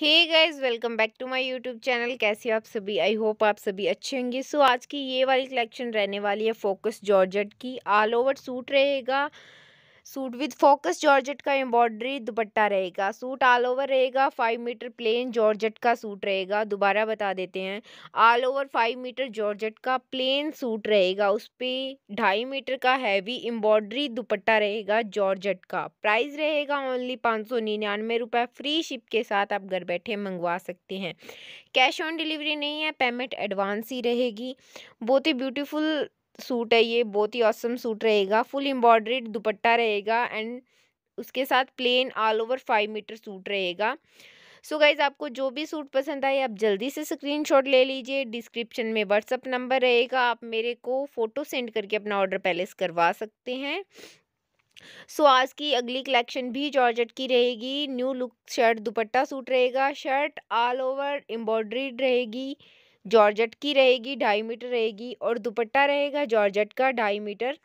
hey guys welcome back to my YouTube channel कैसे हो आप सभी आई होप आप सभी अच्छे होंगे सो so, आज की ये वाली कलेक्शन रहने वाली है फोकस जॉर्जेट की ऑल ओवर सूट रहेगा सूट विद फोकस जॉर्जेट का एम्ब्रॉयडरी दुपट्टा रहेगा सूट ऑल ओवर रहेगा फाइव मीटर प्लेन जॉर्जेट का सूट रहेगा दोबारा बता देते हैं all over five metre georgette का प्लेन सूट रहेगा उस पर ढाई मीटर का हैवी एम्ब्रॉयडरी दुपट्टा रहेगा जॉर्जेट का प्राइस रहेगा ओनली पाँच सौ निन्यानवे रुपये फ्री शिप के साथ आप घर बैठे मंगवा सकते हैं कैश ऑन डिलीवरी नहीं है पेमेंट एडवांस ही रहेगी बहुत ही ब्यूटीफुल सूट है ये बहुत ही औसम सूट रहेगा फुल एम्ब्रॉयड्रीड दुपट्टा रहेगा एंड उसके साथ plain all over five metre suit रहेगा सो so गाइज़ आपको जो भी सूट पसंद आए आप जल्दी से स्क्रीनशॉट ले लीजिए डिस्क्रिप्शन में व्हाट्सअप नंबर रहेगा आप मेरे को फ़ोटो सेंड करके अपना ऑर्डर पैलेस करवा सकते हैं सो so, आज की अगली कलेक्शन भी जॉर्जेट की रहेगी new look shirt dupatta suit रहेगा शर्ट ऑल ओवर एम्ब्रॉयड्रीड रहेगी जॉर्जेट की रहेगी ढाई मीटर रहेगी और दुपट्टा रहेगा जॉर्जेट का ढाई मीटर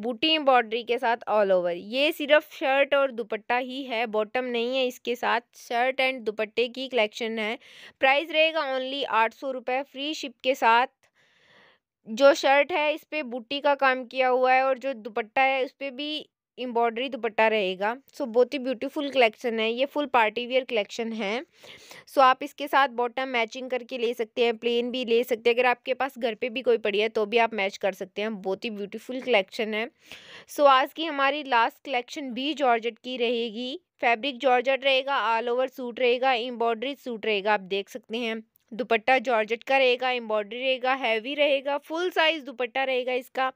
बूटी एम्ब्रॉयडरी के साथ ऑल ओवर ये सिर्फ शर्ट और दुपट्टा ही है बॉटम नहीं है इसके साथ शर्ट एंड दुपट्टे की कलेक्शन है प्राइस रहेगा ओनली आठ सौ रुपये फ्री शिप के साथ जो शर्ट है इस पर बूटी का काम किया हुआ है और जो दुपट्टा है उस पर भी एम्ब्रॉयडरी दुपट्टा रहेगा सो बहुत ही ब्यूटीफुल कलेक्शन है ये फुल पार्टी वियर कलेक्शन है सो so, आप इसके साथ बॉटम मैचिंग करके ले सकते हैं प्लेन भी ले सकते हैं अगर आपके पास घर पे भी कोई पड़ी है तो भी आप मैच कर सकते हैं बहुत ही ब्यूटीफुल कलेक्शन है सो so, आज की हमारी लास्ट कलेक्शन भी जॉर्जट की रहेगी फैब्रिक जॉर्जट रहेगा ऑल ओवर सूट रहेगा एम्ब्रॉयडरी सूट रहेगा आप देख सकते हैं दुपट्टा जॉर्जेट का रहेगा एम्ब्रॉयडरी रहेगा हैवी रहेगा फुल साइज़ दुपट्टा रहेगा इसका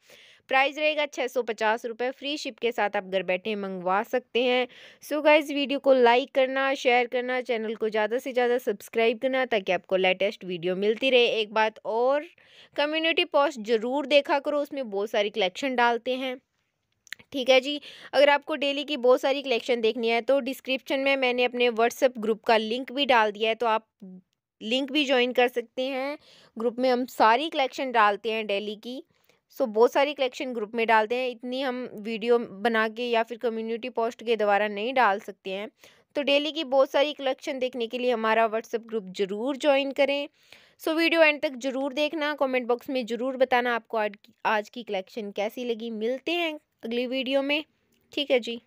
प्राइस रहेगा छः सौ पचास रुपये फ्री शिप के साथ आप घर बैठे मंगवा सकते हैं सो गाइज वीडियो को लाइक करना शेयर करना चैनल को ज़्यादा से ज़्यादा सब्सक्राइब करना ताकि आपको लेटेस्ट वीडियो मिलती रहे एक बात और कम्युनिटी पोस्ट ज़रूर देखा करो उसमें बहुत सारी कलेक्शन डालते हैं ठीक है जी अगर आपको डेली की बहुत सारी कलेक्शन देखनी है तो डिस्क्रिप्शन में मैंने अपने व्हाट्सएप ग्रुप का लिंक भी डाल दिया है तो आप लिंक भी ज्वाइन कर सकते हैं ग्रुप में हम सारी कलेक्शन डालते हैं डेली की सो so, बहुत सारी कलेक्शन ग्रुप में डालते हैं इतनी हम वीडियो बना के या फिर कम्युनिटी पोस्ट के द्वारा नहीं डाल सकते हैं तो डेली की बहुत सारी कलेक्शन देखने के लिए हमारा व्हाट्सएप ग्रुप ज़रूर ज्वाइन करें सो so, वीडियो एंड तक ज़रूर देखना कमेंट बॉक्स में ज़रूर बताना आपको आज की, आज की कलेक्शन कैसी लगी मिलते हैं अगली वीडियो में ठीक है जी